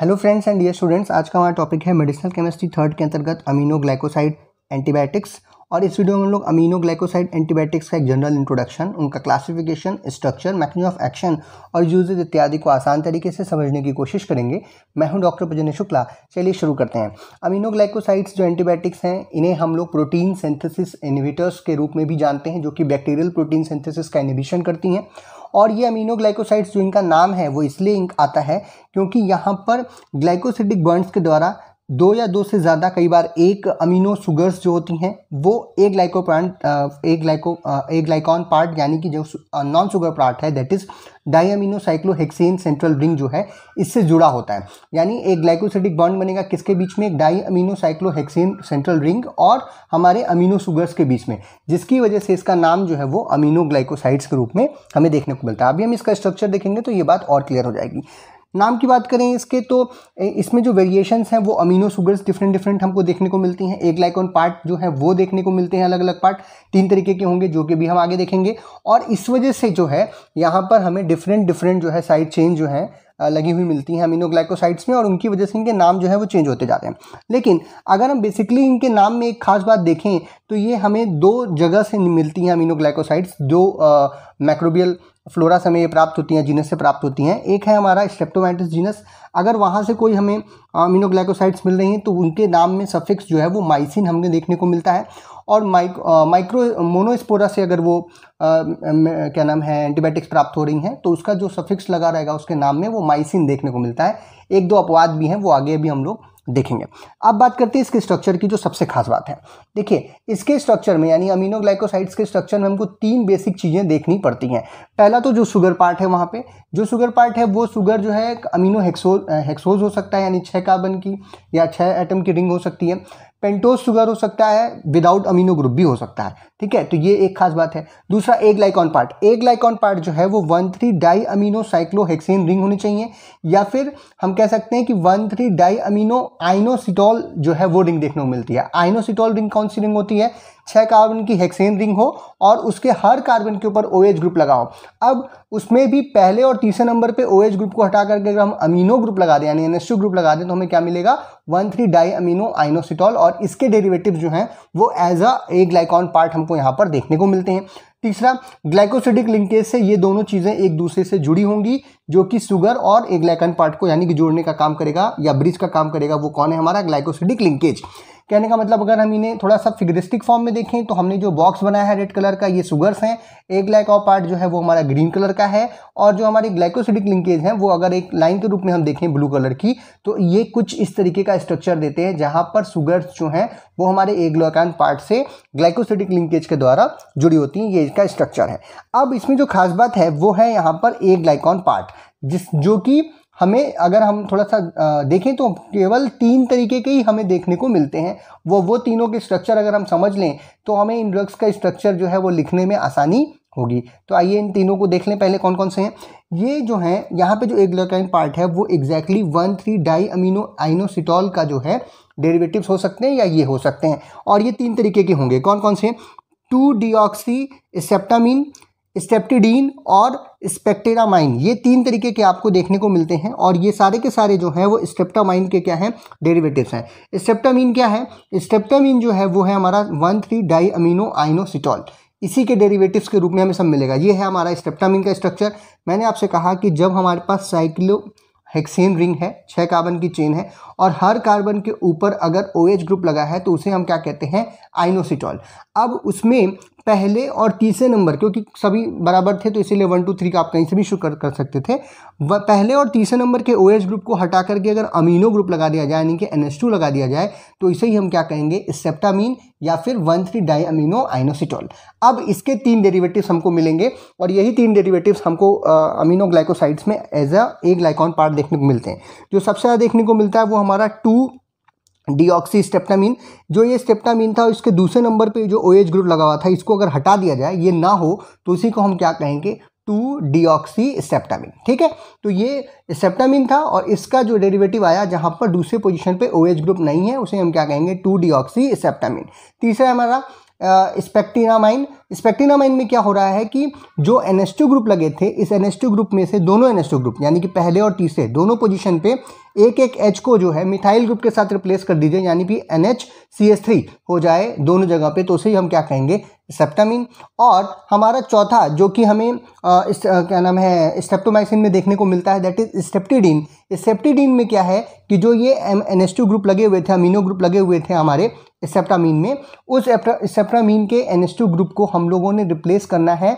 hello friends and dear students आज का हमारा टॉपिक है मेडिसिनल केमिस्ट्री थर्ड के अंतर्गत अमीनो ग्लाइकोसाइड एंटीबायोटिक्स और इस वीडियो में हम लोग अमीनो ग्लाइकोसाइड एंटीबायोटिक्स का एक जनरल इंट्रोडक्शन उनका क्लासिफिकेशन स्ट्रक्चर मैकनी ऑफ एक्शन और यूजेज इत्यादि को आसान तरीके से समझने की कोशिश करेंगे मैं हूं डॉक्टर प्रजने शुक्ला चलिए शुरू करते हैं अमीनो ग्लाइकोसाइड्स जो एंटीबायोटिक्स हैं इन्हें हम लोग प्रोटीन सिंथेसिस इनिविटर्स के रूप में भी जानते हैं जो कि बैक्टीरियल प्रोटीन सिंथेसिस का इनिबिशन करती हैं और ये अमीनो ग्लाइकोसाइड्स जो इनका नाम है वो इसलिए आता है क्योंकि यहाँ पर ग्लाइकोसिडिक बर्न्स के द्वारा दो या दो से ज़्यादा कई बार एक अमीनो शुगर्स जो होती हैं वो एक ग्लाइको प्लांट एक लाइको एक लाइकॉन पार्ट यानी कि जो नॉन शुगर पार्ट है that is di amino cyclohexane central ring जो है इससे जुड़ा होता है यानी एक ग्लाइकोसिडिक बॉन्ड बनेगा किसके बीच में एक di amino cyclohexane central ring और हमारे अमीनो शुगर्स के बीच में जिसकी वजह से इसका नाम जो है वो अमीनो ग्लाइकोसाइड्स के रूप में हमें देखने को मिलता है अभी हम इसका स्ट्रक्चर देखेंगे तो ये बात और क्लियर हो जाएगी नाम की बात करें इसके तो इसमें जो वेरिएशंस हैं वो अमीनो शुगर्स डिफरेंट डिफरेंट हमको देखने को मिलती हैं एक ग्लाइकॉन पार्ट जो है वो देखने को मिलते हैं अलग अलग पार्ट तीन तरीके के होंगे जो कि भी हम आगे देखेंगे और इस वजह से जो है यहाँ पर हमें डिफरेंट डिफरेंट जो है साइड चेंज जो है लगी हुई मिलती हैं अमीनोग्लाइकोसाइड्स में और उनकी वजह से इनके नाम जो है वो चेंज होते जाते हैं लेकिन अगर हम बेसिकली इनके नाम में एक खास बात देखें तो ये हमें दो जगह से मिलती हैं अमीनोग्लाइकोसाइड्स दो जो मैक्रोबियल फ्लोरा से हमें ये प्राप्त होती हैं जीनस से प्राप्त होती हैं एक है हमारा स्टेप्टोमाइटिस जीनस अगर वहाँ से कोई हमें अमीनोग्लाइकोसाइड्स मिल रही हैं तो उनके नाम में सफिक्स जो है वो माइसिन हमें देखने को मिलता है और माइक माइक्रो मोनोस्पोरा से अगर वो आ, म, क्या नाम है एंटीबायोटिक्स प्राप्त हो रही हैं तो उसका जो सफिक्स लगा रहेगा उसके नाम में वो माइसिन देखने को मिलता है एक दो अपवाद भी हैं वो आगे भी हम लोग देखेंगे अब बात करते हैं इसके स्ट्रक्चर की जो सबसे खास बात है देखिए इसके स्ट्रक्चर में यानी अमीनोग्लाइकोसाइड्स के स्ट्रक्चर में हमको तीन बेसिक चीज़ें देखनी पड़ती हैं पहला तो जो शुगर पार्ट है वहाँ पे जो शुगर पार्ट है वो शुगर जो है अमीनो हेक्सोज हेक्सोज हो सकता है यानी छः कार्बन की या छः एटम की रिंग हो सकती है पेंटोज शुगर हो सकता है विदाउट अमीनो ग्रुप भी हो सकता है ठीक है तो ये एक खास बात है दूसरा एक लाइकॉन पार्ट एक लाइकॉन पार्ट जो है वो one three di amino cyclohexane ring होनी चाहिए या फिर हम कह सकते हैं कि one three di amino inositol जो है वो रिंग देखने को मिलती है आइनोसिटॉल रिंग कौन सी रिंग होती है छः कार्बन की हेक्सेन रिंग हो और उसके हर कार्बन के ऊपर ओ ग्रुप लगाओ अब उसमें भी पहले और तीसरे नंबर पे ओ ग्रुप को हटा करके अगर हम अमीनो ग्रुप लगा दें यानी एन ग्रुप लगा दें तो हमें क्या मिलेगा one three di amino inositol और इसके डेरिवेटिव जो हैं वो as a aglycone part हमको यहाँ पर देखने को मिलते हैं तीसरा ग्लाइकोसिडिक लिंकेज से ये दोनों चीज़ें एक दूसरे से जुड़ी होंगी जो कि सुगर और एग्लाइकन पार्ट को यानी कि जोड़ने का काम करेगा या ब्रिज का काम करेगा वो कौन है हमारा ग्लाइकोसिडिक लिंकेज कहने का मतलब अगर हम इन्हें थोड़ा सा फिगरिस्टिक फॉर्म में देखें तो हमने जो बॉक्स बनाया है रेड कलर का ये सुगर्स हैं एक लैक ऑफ पार्ट जो है वो हमारा ग्रीन कलर का है और जो हमारी ग्लाइकोसिडिक लिंकेज है वो अगर एक लाइन के रूप में हम देखें ब्लू कलर की तो ये कुछ इस तरीके का स्ट्रक्चर देते हैं जहाँ पर सुगर्स जो हैं वो हमारे एक ग्लोकान पार्ट से ग्लाइकोसिडिक लिंकेज के द्वारा जुड़ी होती हैं ये इसका स्ट्रक्चर है अब इसमें जो खास बात है वो है यहाँ पर एक ग्लाइकॉन पार्ट जिस जो कि हमें अगर हम थोड़ा सा देखें तो केवल तीन तरीके के ही हमें देखने को मिलते हैं वो वो तीनों के स्ट्रक्चर अगर हम समझ लें तो हमें इन ड्रग्स का स्ट्रक्चर जो है वो लिखने में आसानी होगी तो आइए इन तीनों को देख लें पहले कौन कौन से हैं ये जो हैं यहाँ पे जो एग्लोकाइन पार्ट है वो exactly one three di amino inositol का जो है डेरिवेटिव्स हो सकते हैं या ये हो सकते हैं और ये तीन तरीके के होंगे कौन कौन से two deoxy streptamine streptidine और स्पेक्टेरामाइन ये तीन तरीके के आपको देखने को मिलते हैं और ये सारे के सारे जो हैं वो स्ट्रेप्टामाइन के क्या हैं डेरिवेटिव्स हैं स्ट्रेप्टामीन क्या है स्ट्रेप्टामीन जो है वो है हमारा one three di amino inositol इसी के डेरिवेटिव्स के रूप में हमें सब मिलेगा ये है हमारा स्ट्रेप्टामीन का स्ट्रक्चर मैंने आपसे कहा कि जब हमारे पास साइक्लो हेक्सेन रिंग है छः कार्बन की चेन है और हर कार्बन के ऊपर अगर ओ OH ग्रुप लगा है तो उसे हम क्या कहते हैं आइनोसिटॉल अब उसमें पहले और तीसरे नंबर क्योंकि सभी बराबर थे तो इसीलिए वन टू थ्री का आप कहीं से भी शुरू कर, कर सकते थे पहले और तीसरे नंबर के ओ ग्रुप को हटा करके अगर अमीनो ग्रुप लगा दिया जाए यानी कि एन लगा दिया जाए तो इसे ही हम क्या कहेंगे सेप्टामीन या फिर one three di amino inositol अब इसके तीन डेरिवेटिव्स हमको मिलेंगे और यही तीन डेरिवेटिव्स हमको अमीनो ग्लाइकोसाइड्स में as a aglycone part देखने को मिलते हैं जो सबसे ज़्यादा देखने को मिलता है वो हमारा टू डीऑक्सी स्टेप्टामिन जो ये स्टेप्टामिन था इसके दूसरे नंबर पे जो ओ OH ग्रुप लगा हुआ था इसको अगर हटा दिया जाए ये ना हो तो उसी को हम क्या कहेंगे टू डीऑक्सी स्टेप्टामिन ठीक है तो ये स्टेप्टामिन था और इसका जो डेरिवेटिव आया जहाँ पर दूसरे पोजीशन पे ओ OH ग्रुप नहीं है उसे हम क्या कहेंगे टू डीऑक्सी स्टेप्टामिन तीसरा हमारा स्पेक्टिनामाइन स्पेक्टिनामाइन में क्या हो रहा है कि जो एन ग्रुप लगे थे इस एन ग्रुप में से दोनों एन ग्रुप यानी कि पहले और तीसरे दोनों पोजीशन पे एक एक एच को जो है मिथाइल ग्रुप के साथ रिप्लेस कर दीजिए यानी कि N H C S three हो जाए दोनों जगह पे तो उसे हम क्या कहेंगे सेप्टामिन और हमारा चौथा जो कि हमें आ, इस आ, क्या नाम है स्टेप्टोमाइसिन में देखने को मिलता है दैट इज स्टेप्टीडीन स्टेप्टीडीन में क्या है कि जो ये M N S two group लगे हुए थे अमीनो ग्रुप लगे हुए थे हमारे सेप्टामीन में उस सेप्टामीन के एन एस टू ग्रुप को हम लोगों ने रिप्लेस करना है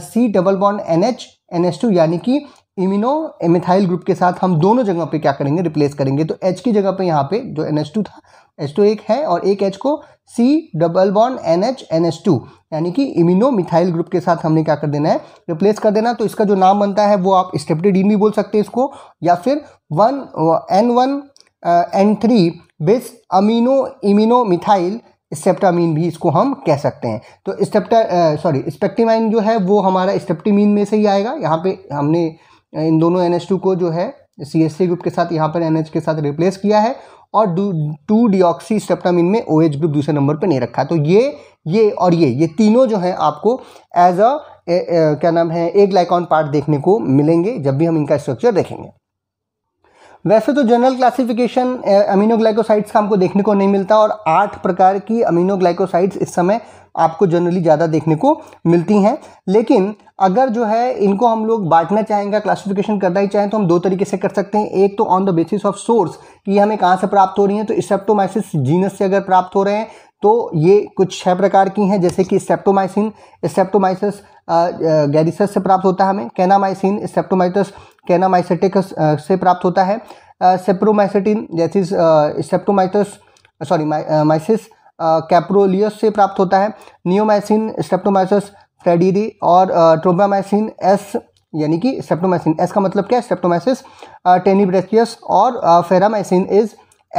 C double bond N H N S two यानी कि इमिनो एमिथाइल ग्रुप के साथ हम दोनों जगह पे क्या करेंगे रिप्लेस करेंगे तो एच की जगह पे यहाँ पे जो एन था एच टू एक है और एक एच को C double bond N H N H two यानी कि इमिनो मिथाइल ग्रुप के साथ हमने क्या कर देना है रिप्लेस कर देना तो इसका जो नाम बनता है वो आप स्टेप्टीडीन भी बोल सकते हैं इसको या फिर one N one N three bis amino imino methyl streptamine भी इसको हम कह सकते हैं तो स्टेप्टा सॉरी स्पेक्टिमाइन जो है वो हमारा स्टेप्टीमीन में से ही आएगा यहाँ पे हमने इन दोनों एन को जो है सी एस ग्रुप के साथ यहाँ पर एन के साथ रिप्लेस किया है और टू डिऑक्सी स्टेप्टामिन में ओ OH ग्रुप दूसरे नंबर पर नहीं रखा तो ये ये और ये ये तीनों जो हैं आपको एज अ क्या नाम है एक लाइकॉन पार्ट देखने को मिलेंगे जब भी हम इनका स्ट्रक्चर देखेंगे वैसे तो जनरल क्लासिफिकेशन अमीनो ग्लाइकोसाइड्स का हमको देखने को नहीं मिलता और आठ प्रकार की अमीनो ग्लाइकोसाइड्स इस समय आपको जनरली ज़्यादा देखने को मिलती हैं लेकिन अगर जो है इनको हम लोग बांटना चाहेंगे क्लासिफिकेशन करना ही चाहें तो हम दो तरीके से कर सकते हैं एक तो on the basis of source कि हमें कहाँ से प्राप्त हो रही हैं तो इसेप्टोमाइसिस जीनस से अगर प्राप्त हो रहे हैं तो ये कुछ छह प्रकार की हैं जैसे कि स्टेप्टोमाइसिन स्टेप्टोमाइसिस गैरिसस से प्राप्त होता है हमें कैनामाइसिन स्टेप्टोमाइटस कैनामाइसेटिक से प्राप्त होता है सेप्रोमाइसेटिन जैसे सेप्टोमाइटस सॉरी माइसिस कैप्रोलियस से प्राप्त होता है नियोमाइसिन स्टेप्टोमाइसिस फ्रेडीडी और ट्रोबामाइसिन एस यानी कि सेप्टोमाइसिन एस का मतलब क्या है सेप्टोमाइसिस टेनिब्रेसियस और फेरामाइसिन इज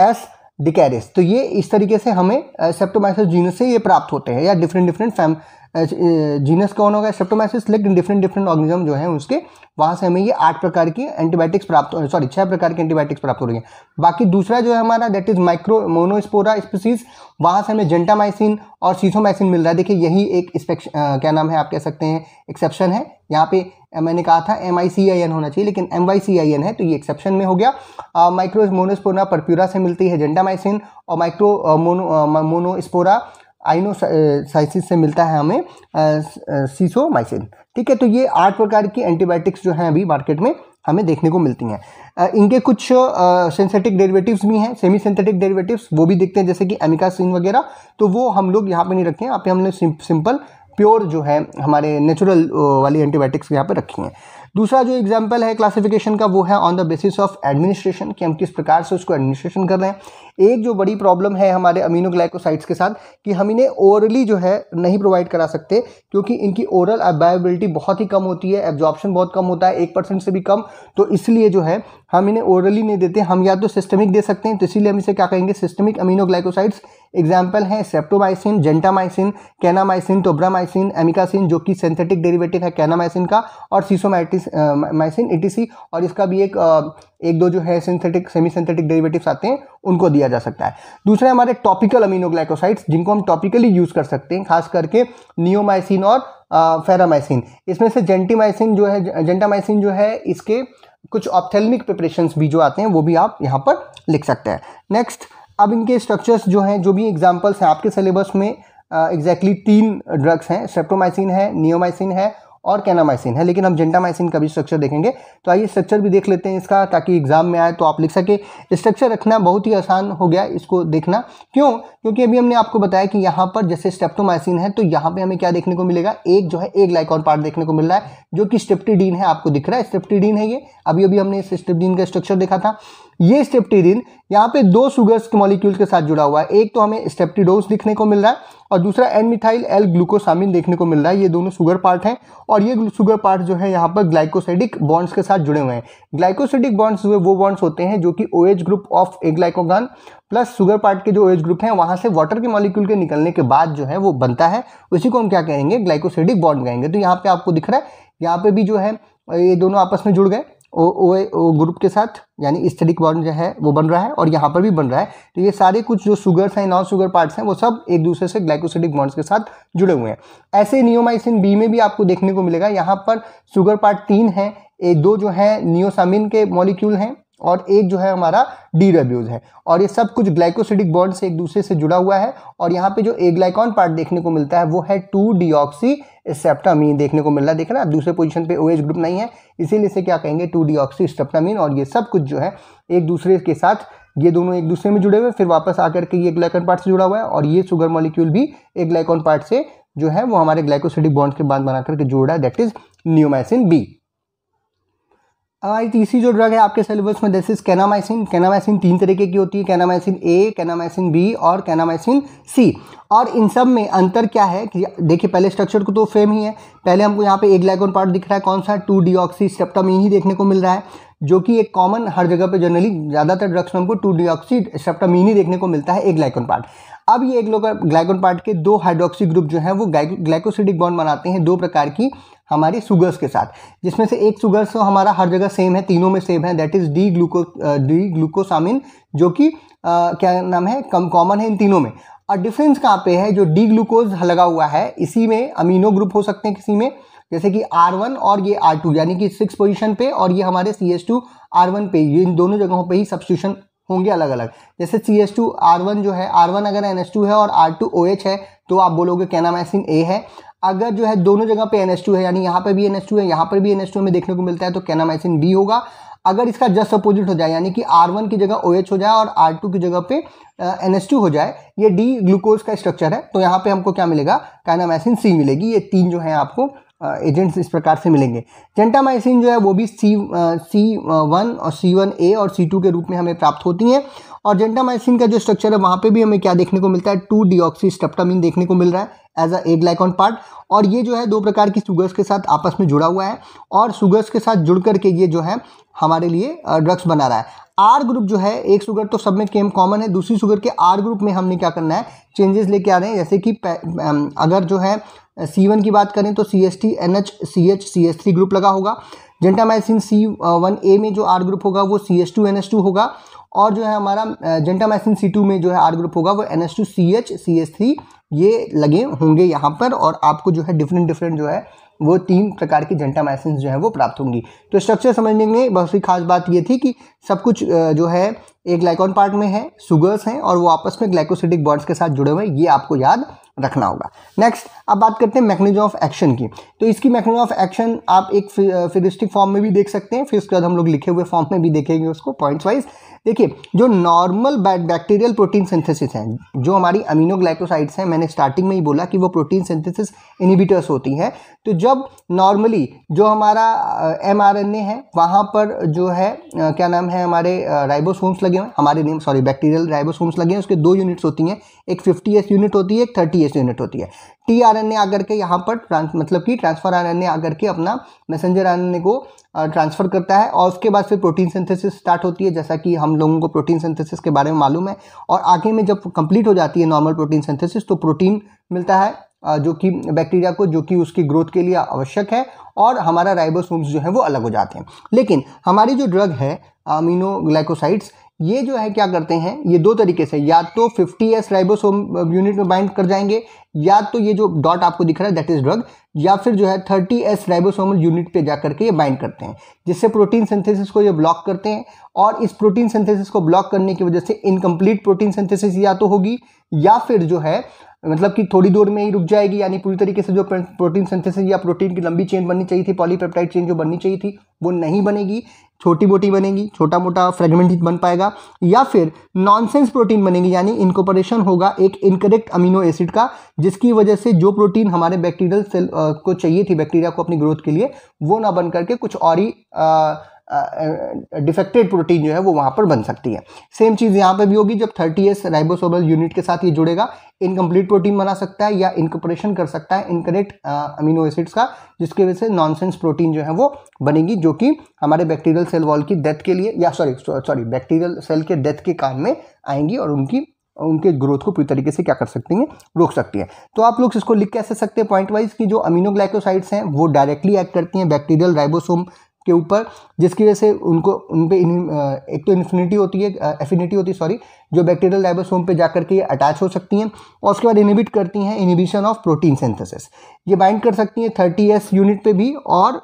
एस डिकैरिस तो ये इस तरीके से हमें सेप्टोमाइसिस जीनस से ये प्राप्त होते हैं या डिफरेंट डिफरेंट फैम जीनस कौन होगा सेप्टोमाइसिस लेकिन डिफरेंट डिफरेंट ऑर्गेनिज्म जो है उसके वहाँ से हमें ये आठ प्रकार की एंटीबायोटिक्स प्राप्त सॉरी छः प्रकार की एंटीबायोटिक्स प्राप्त हो रही है बाकी दूसरा जो है हमारा that is micromonospora species वहाँ से हमें जेंटामाइसिन और सीसोमाइसिन मिल रहा है देखिए यही एक स्पेक्श क्या नाम है आप कह सकते हैं एक्सेप्शन है यहाँ पे मैंने कहा था M I C I N होना चाहिए लेकिन M Y C I N है तो ये एक्सेप्शन में हो गया माइक्रो मोनोस्पोरा परप्यूरा से मिलती है जेंटामाइसिन और माइक्रो मोनो मोनोस्पोरा आइनोसाइसिस से मिलता है हमें सीसोमाइसिन ठीक है तो ये आठ प्रकार की एंटीबायोटिक्स जो हैं अभी मार्केट में हमें देखने को मिलती हैं इनके कुछ सिंथेटिक डेरिवेटिव्स भी हैं सेमी सिंथेटिक डेरिवेटिव्स वो भी देखते हैं जैसे कि एमिकासिन वगैरह तो वो हम लोग यहाँ पे नहीं रखे हैं यहाँ पे हमने सिंपल प्योर जो है हमारे नेचुरल वाली एंटीबायोटिक्स यहाँ पर रखी हैं दूसरा जो एग्जाम्पल है क्लासिफिकेशन का वो है on the basis of administration कि हम किस प्रकार से उसको एडमिनिस्ट्रेशन कर रहे हैं एक जो बड़ी प्रॉब्लम है हमारे अमीनो ग्लाइकोसाइड्स के साथ कि हम इन्हें ओरली जो है नहीं प्रोवाइड करा सकते क्योंकि इनकी ओरल एबाइबिलिटी बहुत ही कम होती है एब्जॉर्प्शन बहुत कम होता है एक परसेंट से भी कम तो इसलिए जो है हम इन्हें ओरली नहीं देते हम या तो सिस्टमिक दे सकते हैं तो इसीलिए हम इसे क्या कहेंगे सिस्टमिक अमीनो ग्लाइकोसाइड्स एग्जाम्पल हैं streptomycin gentamicin kanamycin tobramycin amikacin जो कि सिंथेटिक डेरिवेटिव है कैनामाइसिन का और सीसोमाइटिस माइसिन ईटीसी और इसका भी एक एक दो जो है सिंथेटिक सेमी सिंथेटिक डेरिवेटिव्स आते हैं उनको दिया लिया जा सकता है दूसरे हमारे टॉपिकल अमीनोग्लाइकोसाइड्स जिनको हम टॉपिकली यूज़ कर सकते हैं खास करके नियोमाइसिन और फेरामाइसिन इसमें से जेंटीमाइसिन जो है जेंटामाइसिन जो है इसके कुछ ऑप्थेलमिक प्रिपरेशन भी जो आते हैं वो भी आप यहाँ पर लिख सकते हैं नेक्स्ट अब इनके स्ट्रक्चर्स जो हैं जो भी एग्जाम्पल्स हैं आपके सिलेबस में एग्जैक्टली uh, exactly तीन ड्रग्स हैं सेप्टोमाइसिन है नियोमाइसिन है और कैनामाइसिन है लेकिन हम जेंटामाइसिन का भी स्ट्रक्चर देखेंगे तो आइए स्ट्रक्चर भी देख लेते हैं इसका ताकि एग्जाम में आए तो आप लिख सके स्ट्रक्चर रखना बहुत ही आसान हो गया इसको देखना क्यों क्योंकि अभी हमने आपको बताया कि यहाँ पर जैसे स्टेप्टोमाइसिन है तो यहाँ पर हमें क्या देखने को मिलेगा एक जो है एक लाइकॉन पार्ट देखने को मिल रहा है जो कि स्टेप्टीडीन है आपको दिख रहा है स्टेप्टीडीन है ये अभी अभी हमने इस स्टेपडीन का स्ट्रक्चर देखा था ये स्टेप्टीडिन यहाँ पे दो शुगर्स के मॉलिक्यूल के साथ जुड़ा हुआ है एक तो हमें स्टेप्टीडोस दिखने को मिल रहा है और दूसरा एन मिथाइल एल ग्लूकोसामिन देखने को मिल रहा है ये दोनों शुगर पार्ट हैं और ये शुगर पार्ट जो है यहाँ पर ग्लाइकोसाइडिक बॉन्ड्स के साथ जुड़े हुए हैं ग्लाइकोसाइडिक बॉन्ड्स हुए वो बॉन्ड्स होते हैं जो कि O H group of aglycone plus sugar part के जो ओ एच ग्रुप हैं वहाँ से वाटर के मॉलिक्यूल के निकलने के बाद जो है वो बनता है उसी को हम क्या कहेंगे ग्लाइकोसाइडिक बॉन्ड कहेंगे तो यहाँ पर आपको दिख रहा है यहाँ पर भी जो है ये दोनों आपस में जुड़ गए ओ ओ ओ ग्रुप के साथ यानी इस्थेटिक बॉन्ड जो है वो बन रहा है और यहाँ पर भी बन रहा है तो ये सारे कुछ जो शुगर्स हैं नॉन शुगर पार्ट्स हैं वो सब एक दूसरे से ग्लाइकोसिडिक बॉन्ड्स के साथ जुड़े हुए हैं ऐसे नियोमाइसिन बी में भी आपको देखने को मिलेगा यहाँ पर शुगर पार्ट तीन है ए दो जो है नियोसामिन के मॉलिक्यूल हैं और एक जो है हमारा डी रेब्यूज है और ये सब कुछ ग्लाइकोसिडिक बॉन्ड से एक दूसरे से जुड़ा हुआ है और यहाँ पे जो ए ग्लाइकॉन पार्ट देखने को मिलता है वो है टू डीऑक्सी स्टेप्टामीन देखने को मिल रहा है देख रहे हैं दूसरे पोजीशन पे ओएच ग्रुप नहीं है इसीलिए इसे क्या कहेंगे टू डीऑक्सी स्टेप्टामीन और ये सब कुछ जो है एक दूसरे के साथ ये दोनों एक दूसरे में जुड़े हुए फिर वापस आकर के ये ग्लाइकॉन पार्ट से जुड़ा हुआ है और ये शुगर मॉलिक्यूल भी एक ग्लाइकॉन पार्ट से जो है वो हमारे ग्लाइकोसिडिक बॉन्ड के बाद बना करके जुड़ रहा है दैट इज न्यूमाइसिन बी हमारी तीसरी जो ड्रग है आपके सिलेबस में दिस इज कैनामाइसिन कैनामाइसिन तीन तरीके की होती है कैनामाइसिन ए कैनामाइसिन बी और कैनामाइसिन सी और इन सब में अंतर क्या है कि देखिए पहले स्ट्रक्चर को तो फेम ही है पहले हमको यहाँ पे एक ग्लाइकोन पार्ट दिख रहा है कौन सा टू डीऑक्सी स्टेप्टम यही देखने को मिल रहा है जो कि एक कॉमन हर जगह पे जनरली ज़्यादातर ड्रग्स में हमको टू डी सेप्टामीन ही देखने को मिलता है एक ग्लाइकोन पार्ट अब ये एक ग्लाइकोन पार्ट के दो हाइड्रोक्सी ग्रुप जो हैं वो ग्लाइकोसिडिक बॉन्ड बनाते हैं दो प्रकार की हमारी सुगर्स के साथ जिसमें से एक सुगर्स तो हमारा हर जगह सेम है तीनों में सेम है that is D gluco D glucosamine जो कि क्या नाम है कम कॉमन है इन तीनों में और डिफरेंस कहाँ पे है जो डी ग्लूकोज लगा हुआ है इसी में अमीनो ग्रुप हो सकते हैं किसी में जैसे कि R1 और ये R2 यानी कि सिक्स पोजीशन पे और ये हमारे C S two R one पे इन दोनों जगहों पे ही सब्सिट्यूशन होंगे अलग अलग जैसे C S two R one जो है आर वन अगर एन एस टू है और आर टू ओ एच है तो आप बोलोगे मैसिन ए है अगर जो है दोनों जगह पे एन एस टू है यानी यहाँ पर भी एन एस टू है यहाँ पर भी एन एस टू हमें देखने को मिलता है तो मैसिन बी होगा अगर इसका जस्ट अपोजिट हो जाए यानी कि R1 की जगह OH हो जाए और R2 की जगह पे एन एस टू हो जाए ये डी ग्लूकोज का स्ट्रक्चर है तो यहाँ पे हमको क्या मिलेगा कैनामैसिन सी मिलेगी ये तीन जो है आपको एजेंट्स इस प्रकार से मिलेंगे जेंटामाइसिन जो है वो भी सी सी वन और सी वन ए और सी टू के रूप में हमें प्राप्त होती हैं और जेंटामाइसिन का जो स्ट्रक्चर है वहाँ पे भी हमें क्या देखने को मिलता है टू ऑक्सी स्टप्टामिन देखने को मिल रहा है as a aglycone part और ये जो है दो प्रकार की शुगर्स के साथ आपस में जुड़ा हुआ है और शुगर्स के साथ जुड़ करके ये जो है हमारे लिए ड्रग्स बना रहा है आर ग्रुप जो है एक शुगर तो सब में केम कॉमन है दूसरी शुगर के आर ग्रुप में हमने क्या करना है चेंजेस लेके आ रहे हैं जैसे कि अगर जो है सी वन की बात करें तो C S T N H C H C S three group लगा होगा जेंटामाइसिन सी वन ए में जो आर ग्रुप होगा वो C S two N S two होगा और जो है हमारा जेंटामाइसिन सी टू में जो है आर ग्रुप होगा वो N S two C H C S three ये लगे होंगे यहाँ पर और आपको जो है डिफरेंट डिफरेंट जो है वो तीन प्रकार की जेंटामाइसिन जो है वो प्राप्त होंगी तो स्ट्रक्चर समझने में बहुत सी खास बात ये थी कि सब कुछ जो है एक ग्लाइकॉन पार्ट में है सुगर्स हैं और वो आपस में ग्लाइकोसिटिक बॉन्ड्स के साथ जुड़े हुए हैं ये आपको याद रखना होगा नेक्स्ट अब बात करते हैं मैकनिज ऑफ एक्शन की तो इसकी मैकनिज ऑफ एक्शन आप एक फिगरिस्टिक फॉर्म में भी देख सकते हैं फिर उसके बाद हम लोग लिखे हुए फॉर्म में भी देखेंगे उसको पॉइंट्स वाइज देखिए जो नॉर्मल बैक्टीरियल प्रोटीन सिंथेसिस हैं जो हमारी अमीनोग्लाइकोसाइड्स हैं मैंने स्टार्टिंग में ही बोला कि वो प्रोटीन सिंथेसिस इनिबिटर्स होती हैं तो जब नॉर्मली जो हमारा एम आर एन ए है वहाँ पर जो है क्या नाम है हमारे राइबोसोम्स लगे हुए हमारे नेम सॉरी बैक्टीरियल राइबोसोम्स लगे हैं उसके दो यूनिट्स होती हैं एक फिफ्टी एस यूनिट होती है एक थर्टी एस यूनिट होती है टी आर एन ए आकर के यहाँ पर ट्रांस मतलब कि ट्रांसफर आर एन ए आकर के अपना मैसेंजर आर एन ए को ट्रांसफ़र करता है और उसके बाद फिर प्रोटीन सिंथेसिस स्टार्ट होती है जैसा कि हम लोगों को प्रोटीन सिंथेसिस के बारे में मालूम है और आगे में जब कंप्लीट हो जाती है नॉर्मल प्रोटीन सिंथेसिस तो प्रोटीन मिलता है जो कि बैक्टीरिया को जो कि उसकी ग्रोथ के लिए आवश्यक है और हमारा राइबोसोम्स जो है वो अलग हो जाते हैं लेकिन हमारी जो ड्रग है अमीनो ग्लाइकोसाइड्स ये जो है क्या करते हैं ये दो तरीके से या तो 50s राइबोसोम यूनिट में बाइंड कर जाएंगे या तो ये जो डॉट आपको दिख रहा है दैट इज ड्रग या फिर जो है 30s राइबोसोमल यूनिट पे जाकर के ये बाइंड करते हैं जिससे प्रोटीन सिंथेसिस को ये ब्लॉक करते हैं और इस प्रोटीन सिंथेसिस को ब्लॉक करने की वजह से इनकम्प्लीट प्रोटीन सिंथेसिस या तो होगी या फिर जो है मतलब कि थोड़ी दूर में ही रुक जाएगी यानी पूरी तरीके से जो प्रोटीन सिंथेसिस या प्रोटीन की लंबी चेन बननी चाहिए थी पॉलीपेप्टाइड चेन जो बननी चाहिए थी वो नहीं बनेगी छोटी बोटी बनेगी छोटा मोटा फ्रेगमेंट बन पाएगा या फिर नॉनसेंस प्रोटीन बनेगी यानी इनकोपरेशन होगा एक इनकरेक्ट अमीनो एसिड का जिसकी वजह से जो प्रोटीन हमारे बैक्टीरियल सेल को चाहिए थी बैक्टीरिया को अपनी ग्रोथ के लिए वो ना बन करके कुछ और ही आ, डिफेक्टेड प्रोटीन जो है वो वहाँ पर बन सकती है सेम चीज़ यहाँ पर भी होगी जब थर्टी एस राइबोसोबल यूनिट के साथ ये जुड़ेगा इनकम्प्लीट प्रोटीन बना सकता है या इनकोपरेशन कर सकता है इनकरेक्ट अमीनो एसिड्स का जिसके वजह से नॉनसेंस प्रोटीन जो है वो बनेगी जो कि हमारे बैक्टीरियल सेल वॉल की डेथ के लिए या सॉरी सॉरी बैक्टीरियल सेल के डेथ के काम में आएंगी और उनकी उनके ग्रोथ को पूरी तरीके से क्या कर सकती हैं रोक सकती है तो आप लोग इसको लिख कैसे सकते हैं पॉइंट वाइज कि जो अमीनोग्लाइकोसाइड्स हैं वो डायरेक्टली एक्ट करती हैं बैक्टीरियल राइबोसोम के ऊपर जिसकी वजह से उनको उन पर एक तो इन्फिनिटी होती है एफिनिटी होती है सॉरी जो बैक्टीरियल राइबोसोम पे जाकर के अटैच हो सकती हैं और उसके बाद इनिबिट करती हैं इनिबिशन ऑफ प्रोटीन सिंथेसिस ये बाइंड कर सकती हैं थर्टी एस यूनिट पे भी और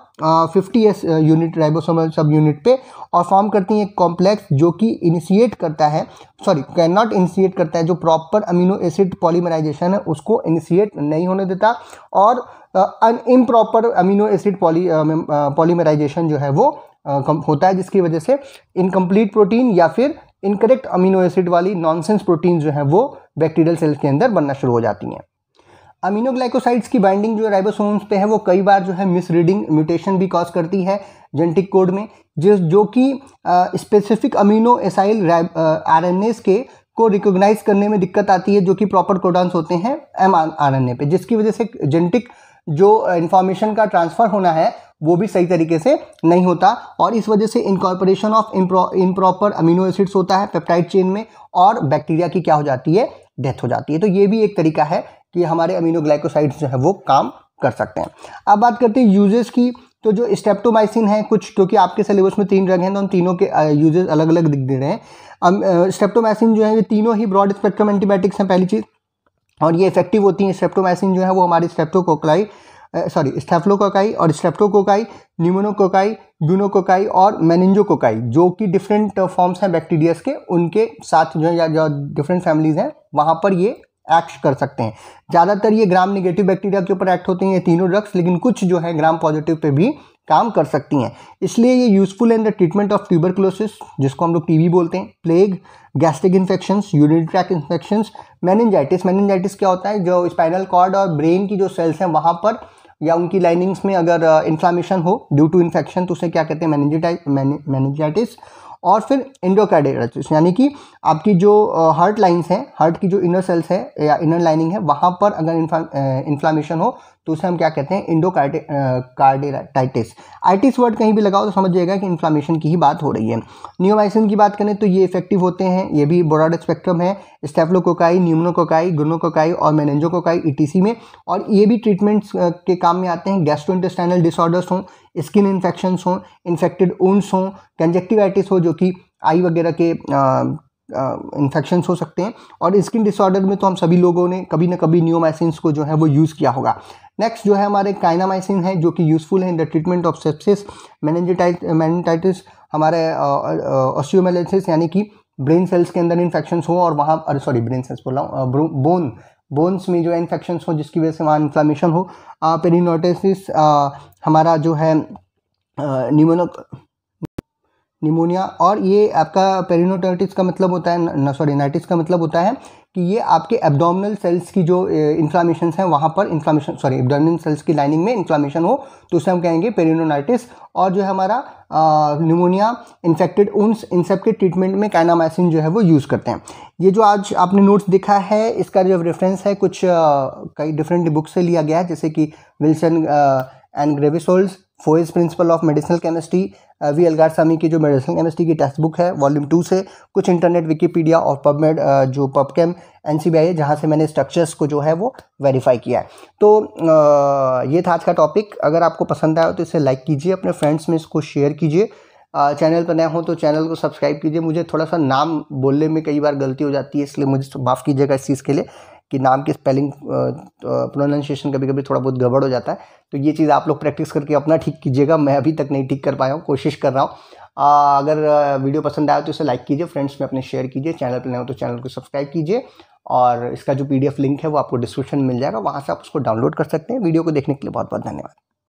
fifty S unit ribosomal subunit पे और फॉर्म करती हैं एक कॉम्प्लेक्स जो कि इनिशिएट करता है सॉरी कैन नॉट इनिशिएट करता है जो प्रॉपर अमीनो एसिड पॉलीमराइजेशन है उसको इनिशिएट नहीं होने देता और an improper amino acid poly polymerization जो है वो होता है जिसकी वजह से इनकम्प्लीट प्रोटीन या फिर इनकरेक्ट अमीनो एसिड वाली नॉनसेंस प्रोटीन जो है वो बैक्टीरियल सेल्स के अंदर बनना शुरू हो जाती हैं अमीनो ग्लाइकोसाइड्स की बाइंडिंग जो राइबोसोम्स पे है वो कई बार जो है मिस रीडिंग म्यूटेशन भी कॉज करती है जेनेटिक कोड में जिस जो कि specific amino acyl R N S के को रिकोगनाइज करने में दिक्कत आती है जो कि प्रॉपर कोडांस होते हैं एम आर एन ए पे जिसकी वजह से जेनेटिक जो इन्फॉर्मेशन का ट्रांसफ़र होना है वो भी सही तरीके से नहीं होता और इस वजह से incorporation of improper amino acids होता है पेप्टाइड चेन में और बैक्टीरिया की क्या हो जाती है डेथ हो जाती है तो ये भी एक तरीका है कि हमारे अमीनोग्लाइकोसाइड्स जो है वो काम कर सकते हैं अब बात करते हैं यूजेस की तो जो स्टेप्टोमाइसिन है कुछ क्योंकि आपके सिलेबस में तीन ड्रग हैं तो उन तीनों के यूजेस अलग अलग दिख दे रहे हैं स्टेप्टोमाइसिन जो है ये तीनों ही ब्रॉड स्पेक्ट्रम एंटीबायोटिक्स हैं पहली चीज़ और ये इफेक्टिव होती हैं स्टेप्टोमाइसिन जो है वो हमारी स्ट्रेप्टोकोकलाई सॉरी स्टेफ्लोकोकाई और स्टेप्टोकोकाई न्यूमोनोकोकाई ब्यूनोकोकाई और मैनेंजोकोकाई जो कि डिफरेंट फॉर्म्स हैं बैक्टीरियाज के उनके साथ जो है जो डिफरेंट फैमिलीज हैं वहाँ पर ये एक्ट कर सकते हैं ज़्यादातर ये ग्राम निगेटिव बैक्टीरिया के ऊपर एक्ट होते हैं ये तीनों ड्रग्स लेकिन कुछ जो है ग्राम पॉजिटिव पे भी काम कर सकती हैं इसलिए ये useful in the treatment of tuberculosis जिसको हम लोग टीबी बोलते हैं plague gastric infections urine tract infections meningitis meningitis क्या होता है जो स्पाइनल कॉर्ड और ब्रेन की जो सेल्स हैं वहाँ पर या उनकी लाइनिंग्स में अगर इन्फ्लामेशन uh, हो ड्यू टू इन्फेक्शन तो उसे क्या कहते हैं मैनजाइटिस और फिर इंडोकार्डिटिस यानी कि आपकी जो हार्ट uh, लाइंस हैं हार्ट की जो इनर सेल्स है या इनर लाइनिंग है वहाँ पर अगर इन्फ्लामेशन uh, हो तो उसे हम क्या कहते हैं इंडो कार्डिटाइटिस आइटिस वर्ड कहीं भी लगाओ तो समझ जाएगा कि इन्फ्लामेशन की ही बात हो रही है न्यूमाइसिन की बात करें तो ये इफेक्टिव होते हैं ये भी ब्रॉड स्पेक्ट्रम है स्टेफ्लोकोकाई न्यूमनोकोकाई ग्रोनोकोकाई और मेनेंजोकोकाई ईटीसी e में और ये भी ट्रीटमेंट्स के काम में आते हैं इंटेस्टाइनल डिसऑर्डर्स हों स्किन इन्फेक्शंस हों इन्फेक्टेड ओन्स हों कंजेक्टिवाइटिस हो जो कि आई वगैरह के इन्फेक्शंस हो सकते हैं और स्किन डिसऑर्डर में तो हम सभी लोगों ने कभी ना कभी न्योमाइसिन को जो है वो यूज़ किया होगा नेक्स्ट जो है हमारे काइनामाइसिन है जो कि यूज़फुल है in the treatment of sepsis meningitis meningitis हमारे ऑस्टियोमेलाइसिस यानी कि ब्रेन सेल्स के अंदर इन्फेक्शन हो और वहाँ अरे सॉरी ब्रेन सेल्स बोल रहा हूँ बोन बोन्स में जो है इन्फेक्शन हो जिसकी वजह से वहाँ इन्फ्लामेशन हो पेरिनोटिस हमारा जो है न्यूमोनो निमोनिया और ये आपका पेरिनोटाइटिस का मतलब होता है सॉरी नाइटिस का मतलब होता है कि ये आपके एब्डोमिनल सेल्स की जो इन्फ्लामेशन हैं वहाँ पर इन्फ्लामेशन सॉरी एब्डोमिनल सेल्स की लाइनिंग में इन्फ्लामेशन हो तो उसे हम कहेंगे पेरिनोनाइटिस और जो है हमारा निमोनिया इन्फेक्टेड उन्स इन सब के ट्रीटमेंट में कैनामाइसिन जो है वो यूज़ करते हैं ये जो आज आपने नोट्स देखा है इसका जो रेफरेंस है कुछ आ, कई डिफरेंट बुक से लिया गया है जैसे कि विल्सन एंड ग्रेविसोल्स Foye's principle of medicinal chemistry V Alagarsamy की जो मेडिसिनल केमिस्ट्री की टेक्स्ट बुक है वॉल्यूम टू से कुछ इंटरनेट विकीपीडिया और पबमेड uh, जो PubChem N C B I है जहाँ से मैंने स्ट्रक्चर्स को जो है वो वेरीफाई किया है तो uh, ये था आज का टॉपिक अगर आपको पसंद आया हो तो इसे लाइक कीजिए अपने फ्रेंड्स में इसको शेयर कीजिए चैनल uh, पर नए हो तो चैनल को सब्सक्राइब कीजिए मुझे थोड़ा सा नाम बोलने में कई बार गलती हो जाती है इसलिए मुझे माफ़ कीजिएगा इस चीज़ के लिए कि नाम की स्पेलिंग प्रोनाउंसिएशन कभी कभी थोड़ा बहुत गड़बड़ हो जाता है तो ये चीज़ आप लोग प्रैक्टिस करके अपना ठीक कीजिएगा मैं अभी तक नहीं ठीक कर पाया हूँ कोशिश कर रहा हूँ अगर वीडियो पसंद आया तो इसे लाइक कीजिए फ्रेंड्स में अपने शेयर कीजिए चैनल पर नए हो तो चैनल को सब्सक्राइब कीजिए और इसका जो पीडीएफ लिंक है वो आपको डिस्क्रिप्शन मिल जाएगा वहाँ से आप उसको डाउनलोड कर सकते हैं वीडियो को देखने के लिए बहुत बहुत धन्यवाद